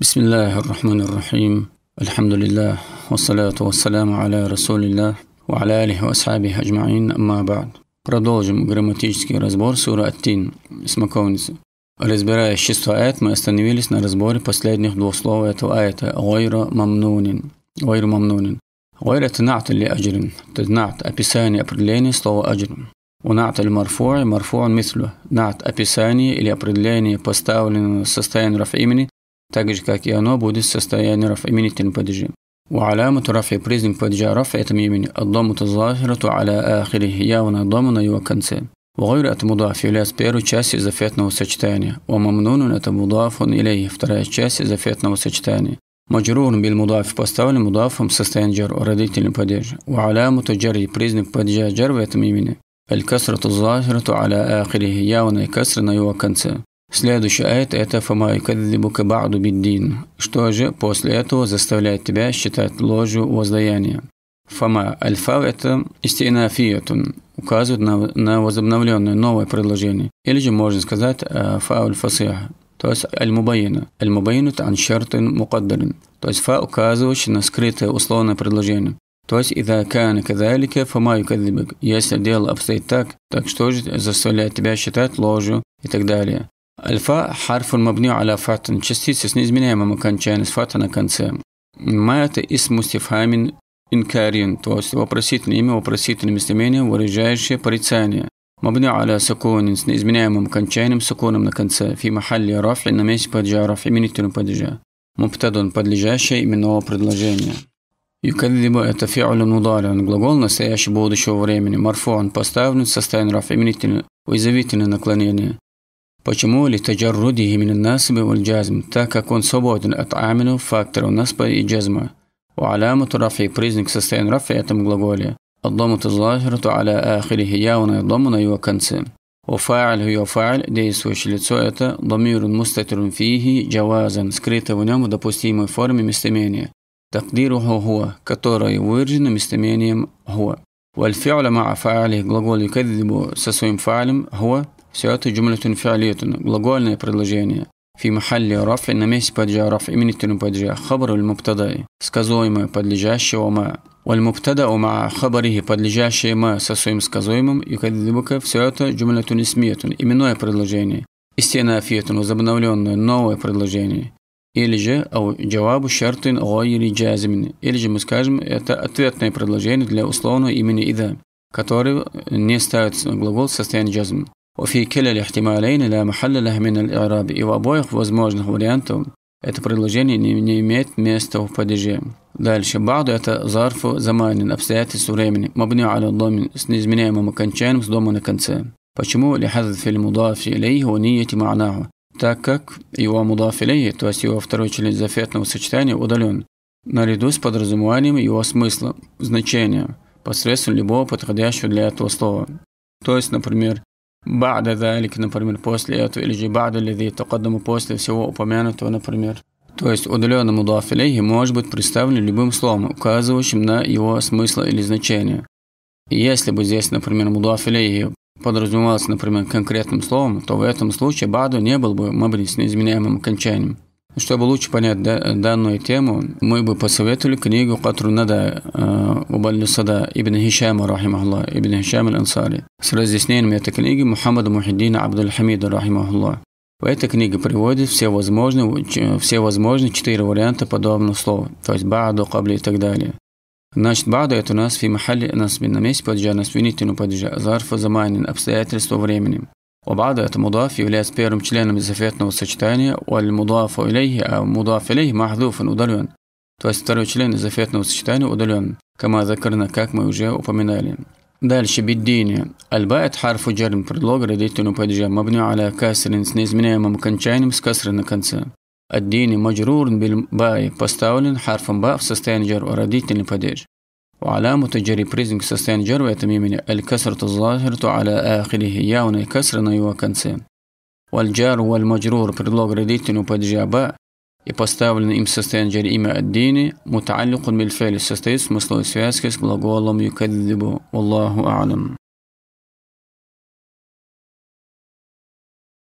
بسم الله الرحمن الرحيم الحمد لله والصلاة والسلام على رسول الله وعلى آله وأصحابه أجمعين أما بعد Продолжим грамматический разбор суры Аттин Смаковница. Разбирая с аят, мы остановились на разборе последних двух слов этого аята «Гойра мамнунин». «Гойра мамнунин». «Гойра» – это «на'т» или «аджрин». Это описание, определение слова «аджрин». ونعت المرفوع مرفوع مثله نعت описание или определение поставленное в состоянии رفع имени так же, как и оно будет в состоянии рафа именительным падежи. وعلامة رفع بريزم падежа رفع это يمين الضمة الظاهرة على آخره явно дома на его конце. وغير это мудаф является первой частью зафетного сочетания. وممنون это мудаф или вторая часть зафетного сочетания. مجرور بالمضاف поставлен мудафом состояние джар родительный падеж. وعلامة جر признак падежа джар в этом имени. الكسرة الظاهرة على آخره явная касра на его конце. Следующий аят – это «Фама юкаддибука ба'ду биддин». Что же после этого заставляет тебя считать ложью воздаяние? Фама альфа – это истинафиятун, указывает на, на возобновленное новое предложение. Или же можно сказать э, фауль фасиха, то есть аль-мубаина. Аль-мубаину аншартин мукаддарин, то есть фа, указывающий на скрытое условное предложение. То есть, «Ида кана кадалика фама юкадзибик» – «Если дело обстоит так, так что же заставляет тебя считать ложью» и так далее. Альфа – харфун мабню аля фатн. Частица с неизменяемым окончанием, с фата на конце. Ма – это исму стифхамин инкарин, то есть вопросительное имя, вопросительное местоимение, выражающее порицание. Мабню аля сакунин с неизменяемым окончанием, сакуном на конце. Фи махалли рафли на месте падежа, раф именительным падежа. Мубтадун – подлежащее именного предложения. Юкаддиба – это фи'лю мударин, глагол настоящего будущего времени, марфуан – поставлен в состоянии раф, именительное, уязвительное наклонение. Почему ли таджарруди именно насбы валь-джазм, так как он свободен от амину, фактора наспа и джазма? وعلامة رفع признак состояния رفع этом глаголе. الضمة الظاهرة على آخره явно ضمن его конце. وفاعل هو فاعل действующее лицо это ضمير مستتر فيه جوازا скрыто в нем в допустимой форме местоимения تقديره هو которое выражено местомением هو والفعل مع فاعله глагол يكذب со своим фаалем هو Все это джумлятун фиалиятун, глагольное предложение. Фи махалли рафи на месте паджа раф именительным паджа хабар аль мубтадай, сказуемое подлежащего ма. уль мубтада ума хабарихи подлежащее ма со своим сказуемым и кадибука все это джумлятун исмиятун, именное предложение. Истина афиятун, возобновленное, новое предложение. Или же джавабу шартин гайри джазимин. Или же мы скажем, это ответное предложение для условного имени ида, который не ставит глагол состояния состоянии джазмин. وفي كلا الاحتمالين لا محل له من الإعراب и в обоих возможных вариантах это предложение не, не имеет места в падеже. Дальше. Баду – это зарфу заманин, обстоятельств времени, мабню аля доми с неизменяемым окончанием с дома на конце. Почему лихазад фил мудафи илейхи у ма'наху? Так как его мудаф илейхи, то есть его второй член зафетного сочетания, удален, наряду с подразумеванием его смысла, значения, посредством любого подходящего для этого слова. То есть, например, بعد ذلك, например, после этого, или же بعد الذي تقدم после всего упомянутого, например. То есть удаленный мудаф илейхи может быть представлен любым словом, указывающим на его смысл или значение. И если бы здесь, например, мудаф подразумевался, например, конкретным словом, то в этом случае баду не был бы мабри с неизменяемым окончанием. Ну, чтобы лучше понять данную тему, мы бы посоветовали книгу которую надо Катрунада э, Убаллисада Ибн Хишама, рахимахулла, Ибн Хишам ансари с разъяснением этой книги Мухаммада Мухиддина Абдул-Хамида, рахимахулла. В этой книге приводит все возможные, все возможные четыре варианта подобного слова, то есть баду, кабли и так далее. Значит, баду это у нас фи махали нас на месте падежа, нас винительного ну, падежа, зарфа заманин, обстоятельства времени. وبعد المضاف إلى سبيرم تشلين مزفيتنا وسجتاني والمضاف إليه أو مضاف إليه محذوف ودلون توستر تشلين مزفيتنا وسجتاني ودلون كما ذكرنا كاك ما يجي وفمينالي دالش بالديني البائت حرف جرم برلوغ رديتنو بادجا مبني على كسر سنيز منا ممكن تشين مس كسر نكنسا الديني مجرور بالباي باستاولن حرف باء في سستانجر جر ورديتنو بادجا وعلامة جري بريزنج سستين جر تميمين الكسرة الظاهرة على آخره ياون الكسر نيوة كنسين والجار والمجرور предлог редитину поджаба يبستاولن إم سستين جري إما الدين متعلق بالفعل السستيس в смысловой связке يكذب والله أعلم